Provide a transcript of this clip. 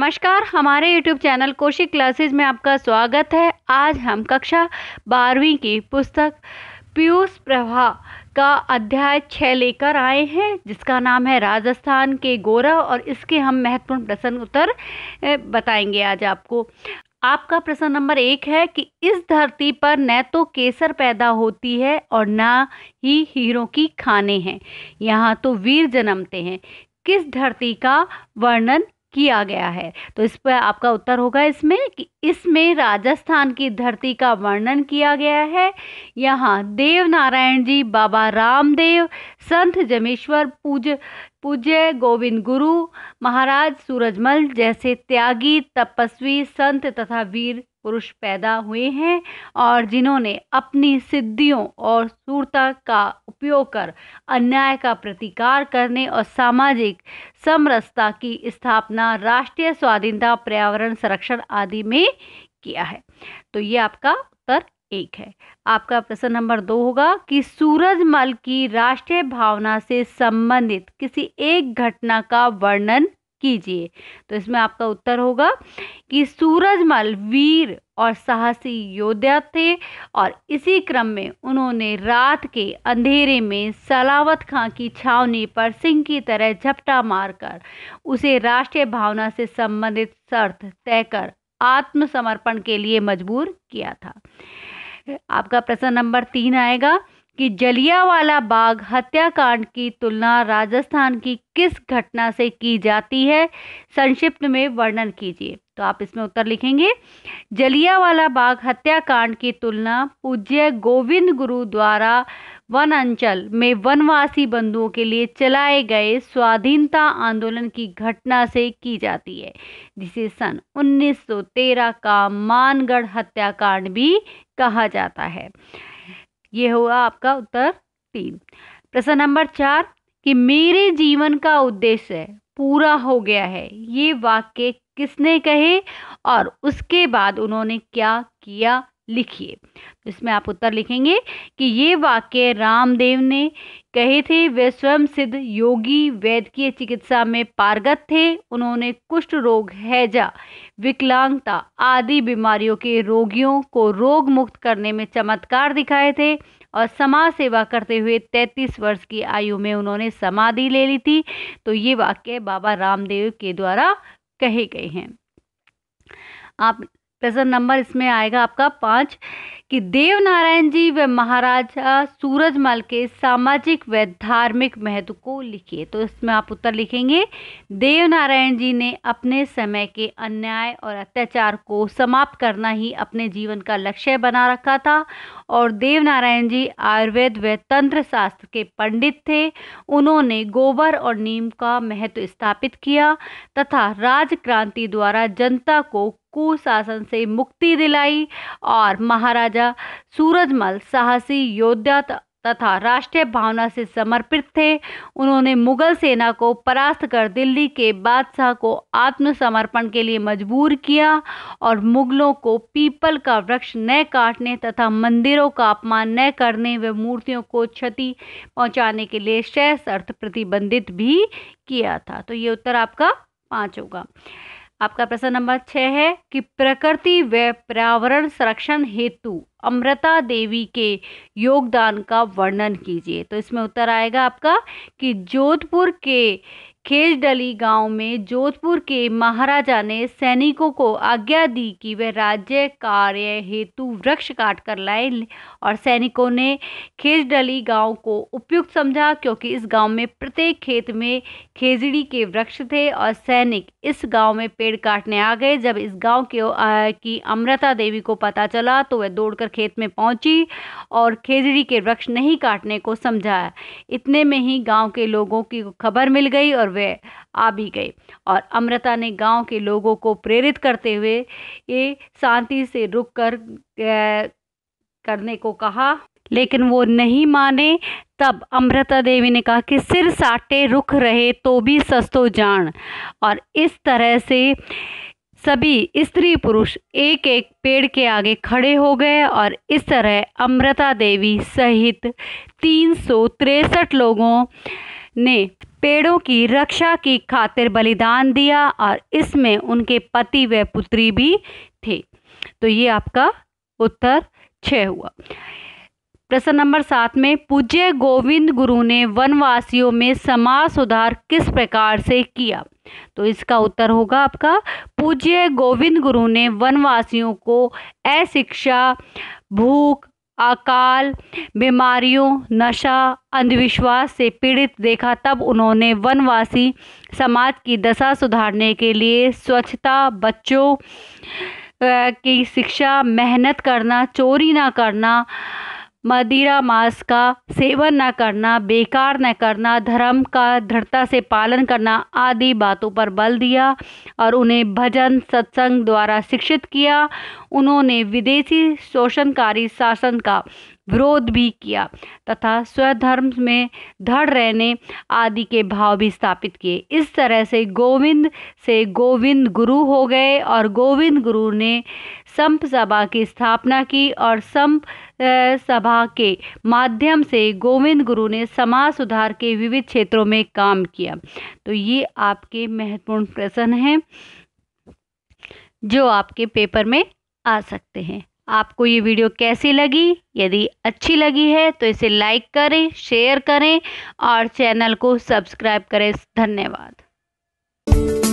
नमस्कार हमारे YouTube channel कोशिक classes में आपका स्वागत है आज हम कक्षा बारहवीं की पुस्तक पीयूष प्रभा का अध्याय छः लेकर आए हैं जिसका नाम है राजस्थान के गोरा और इसके हम महत्वपूर्ण प्रश्न उत्तर बताएंगे आज आपको आपका प्रश्न नंबर एक है कि इस धरती पर न तो केसर पैदा होती है और ना ही हीरों की खाने हैं यहाँ तो वीर जन्मते हैं किस धरती का वर्णन किया गया है तो इस पर आपका उत्तर होगा इसमें कि इसमें राजस्थान की धरती का वर्णन किया गया है यहाँ देव नारायण जी बाबा रामदेव संत जमेश्वर पूज पूज्य गोविंद गुरु महाराज सूरजमल जैसे त्यागी तपस्वी संत तथा वीर पुरुष पैदा हुए हैं और जिन्होंने अपनी सिद्धियों और सूरता का उपयोग कर अन्याय का प्रतिकार करने और सामाजिक समरसता की स्थापना राष्ट्रीय स्वाधीनता पर्यावरण संरक्षण आदि में किया है तो ये आपका उत्तर एक है आपका प्रश्न नंबर दो होगा कि सूरजमल की राष्ट्रीय भावना से संबंधित किसी एक घटना का वर्णन कीजिए तो इसमें आपका उत्तर होगा कि सूरजमल वीर और साहसी योद्धा थे और इसी क्रम में उन्होंने रात के अंधेरे में सलावत खां की छावनी पर सिंह की तरह झपटा मारकर उसे राष्ट्रीय भावना से संबंधित शर्त तय कर आत्मसमर्पण के लिए मजबूर किया था आपका प्रश्न नंबर तीन आएगा कि जलियावाला बाग हत्याकांड की तुलना राजस्थान की किस घटना से की जाती है संक्षिप्त में वर्णन कीजिए तो आप इसमें उत्तर लिखेंगे जलियावाला बाग हत्याकांड की तुलना पूज्य गोविंद गुरु द्वारा वन अंचल में वनवासी बंधुओं के लिए चलाए गए स्वाधीनता आंदोलन की घटना से की जाती है जिसे सन 1913 का मानगढ़ हत्याकांड भी कहा जाता है ये हुआ आपका उत्तर तीन प्रश्न नंबर चार कि मेरे जीवन का उद्देश्य पूरा हो गया है ये वाक्य किसने कहे और उसके बाद उन्होंने क्या किया लिखिए इसमें आप उत्तर लिखेंगे कि ये वाक्य रामदेव ने कहे थे वे स्वयं सिद्ध योगी वैद्य चिकित्सा में पारगत थे उन्होंने कुष्ठ रोग हैजा विकलांगता आदि बीमारियों के रोगियों को रोग मुक्त करने में चमत्कार दिखाए थे और समाज सेवा करते हुए 33 वर्ष की आयु में उन्होंने समाधि ले ली थी तो ये वाक्य बाबा रामदेव के द्वारा कहे गए हैं आप प्रश्न नंबर इसमें आएगा आपका पाँच कि देव नारायण जी व महाराजा सूरजमल के सामाजिक व धार्मिक महत्व को लिखिए तो इसमें आप उत्तर लिखेंगे देव नारायण जी ने अपने समय के अन्याय और अत्याचार को समाप्त करना ही अपने जीवन का लक्ष्य बना रखा था और देव नारायण जी आयुर्वेद व तंत्र शास्त्र के पंडित थे उन्होंने गोबर और नीम का महत्व स्थापित किया तथा राज क्रांति द्वारा जनता को कुशासन से मुक्ति दिलाई और महाराजा सूरजमल साहसी योद्धा तथा राष्ट्रीय भावना से समर्पित थे उन्होंने मुगल सेना को परास्त कर दिल्ली के बादशाह को आत्मसमर्पण के लिए मजबूर किया और मुगलों को पीपल का वृक्ष न काटने तथा मंदिरों का अपमान न करने व मूर्तियों को क्षति पहुंचाने के लिए शेष अर्थ प्रतिबंधित भी किया था तो ये उत्तर आपका पाँच होगा आपका प्रश्न नंबर छह है कि प्रकृति व पर्यावरण संरक्षण हेतु अमृता देवी के योगदान का वर्णन कीजिए तो इसमें उत्तर आएगा आपका कि जोधपुर के खेजडली गांव में जोधपुर के महाराजा ने सैनिकों को आज्ञा दी कि वह राज्य कार्य हेतु वृक्ष काट कर लाए और सैनिकों ने खेजडली गांव को उपयुक्त समझा क्योंकि इस गांव में प्रत्येक खेत में खेजड़ी के वृक्ष थे और सैनिक इस गांव में पेड़ काटने आ गए जब इस गांव के की अमृता देवी को पता चला तो वह दौड़कर खेत में पहुंची और खेजड़ी के वृक्ष नहीं काटने को समझाया इतने में ही गाँव के लोगों की खबर मिल गई और वे आ भी गए और अमृता ने गांव के लोगों को प्रेरित करते हुए ये शांति से रुक कर करने को कहा लेकिन वो नहीं माने तब अमृता देवी ने कहा कि सिर साटे रुख रहे तो भी सस्तो जान और इस तरह से सभी स्त्री पुरुष एक एक पेड़ के आगे खड़े हो गए और इस तरह अमृता देवी सहित तीन लोगों ने पेड़ों की रक्षा की खातिर बलिदान दिया और इसमें उनके पति व पुत्री भी थे तो ये आपका उत्तर छः हुआ प्रश्न नंबर सात में पूज्य गोविंद गुरु ने वनवासियों में समाज सुधार किस प्रकार से किया तो इसका उत्तर होगा आपका पूज्य गोविंद गुरु ने वनवासियों को अशिक्षा भूख अकाल बीमारियों नशा अंधविश्वास से पीड़ित देखा तब उन्होंने वनवासी समाज की दशा सुधारने के लिए स्वच्छता बच्चों की शिक्षा मेहनत करना चोरी ना करना मदिरा मांस का सेवन न करना बेकार न करना धर्म का दृढ़ता से पालन करना आदि बातों पर बल दिया और उन्हें भजन सत्संग द्वारा शिक्षित किया उन्होंने विदेशी शोषणकारी शासन का विरोध भी किया तथा स्वधर्म में धड़ रहने आदि के भाव भी स्थापित किए इस तरह से गोविंद से गोविंद गुरु हो गए और गोविंद गुरु ने संप सभा की स्थापना की और संप सभा के माध्यम से गोविंद गुरु ने समाज सुधार के विविध क्षेत्रों में काम किया तो ये आपके महत्वपूर्ण प्रश्न हैं जो आपके पेपर में आ सकते हैं आपको ये वीडियो कैसी लगी यदि अच्छी लगी है तो इसे लाइक करें शेयर करें और चैनल को सब्सक्राइब करें धन्यवाद